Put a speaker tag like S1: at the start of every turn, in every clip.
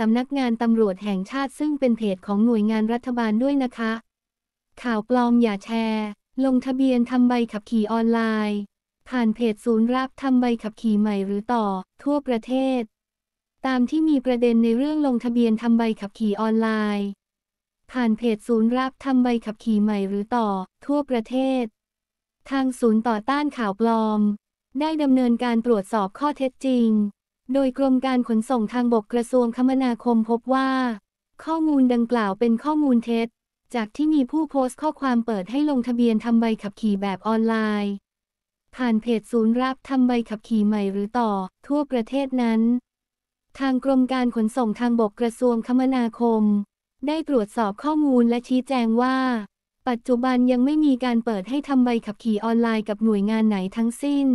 S1: สำนักงานตำรวจแห่งชาติซึ่งเป็นเพจของหน่วยงานรัฐบาลด้วยนะคะ ข่าวปลอมอย่าแชร์ ลงทะเบียนทำใบขับขี่ออนไลน์ ผ่านเพจศูนย์รับทำใบขับขี่ใหม่หรือต่อ ทั่วประเทศ ตามที่มีประเด็นในเรื่องลงทะเบียนทำใบขับขี่ออนไลน์ ผ่านเพจศูนย์รับทำใบขับขี่ใหม่หรือต่อ ทั่วประเทศ ทางศูนย์ต่อต้านข่าวปลอม ได้ดำเนินการตรวจสอบข้อเท็จจริงโดยกรมการขนส่งทางบกกระทรวงคมนาคมพบว่า ข้อมูลดังกล่าวเป็นข้อมูลเท็จ จากที่มีผู้โพสต์ ข้อความเปิดให้ลงทะเบียนทำใบขับขี่แบบออนไลน์ ผ่านเพจศูนย์รับทำใบขับขี่ใหม่หรือต่อทั่วประเทศนั้น ทางกรมการขนส่งทางบกกระทรวงคมนาคม ได้ตรวจสอบข้อมูลและชี้แจงว่า ปัจจุบันยังไม่มีการเปิดให้ทำใบขับขี่ออนไลน์กับหน่วยงานไหนทั้งสิ้น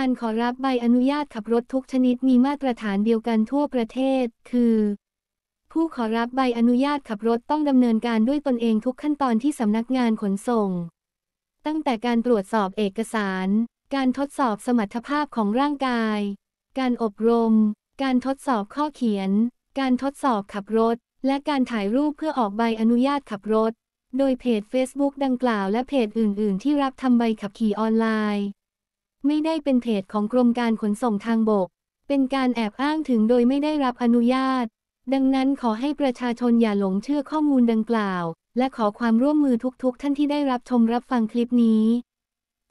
S1: การขอรับใบอนุญาตขับรถทุกชนิดมีมาตรฐานเดียวกันทั่วประเทศ คือ ผู้ขอรับใบอนุญาตขับรถต้องดำเนินการด้วยตนเองทุกขั้นตอนที่สำนักงานขนส่ง ตั้งแต่การตรวจสอบเอกสาร การทดสอบสมรรถภาพของร่างกาย การอบรม การทดสอบข้อเขียน การทดสอบขับรถ และการถ่ายรูปเพื่อออกใบอนุญาตขับรถ โดยเพจ Facebook ดังกล่าวและเพจอื่น ๆ ที่รับทำใบขับขี่ออนไลน์ไม่ได้เป็นเพจของกรมการขนส่งทางบก เป็นการแอบอ้างถึงโดยไม่ได้รับอนุญาต ดังนั้นขอให้ประชาชนอย่าหลงเชื่อข้อมูลดังกล่าว และขอความร่วมมือทุก ๆ ท่านที่ได้รับชมรับฟังคลิปนี้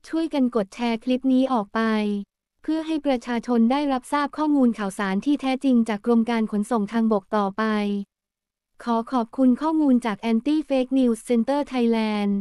S1: ช่วยกันกดแชร์คลิปนี้ออกไป เพื่อให้ประชาชนได้รับทราบข้อมูลข่าวสารที่แท้จริงจากกรมการขนส่งทางบกต่อไป ขอขอบคุณข้อมูลจาก Anti Fake News Center Thailand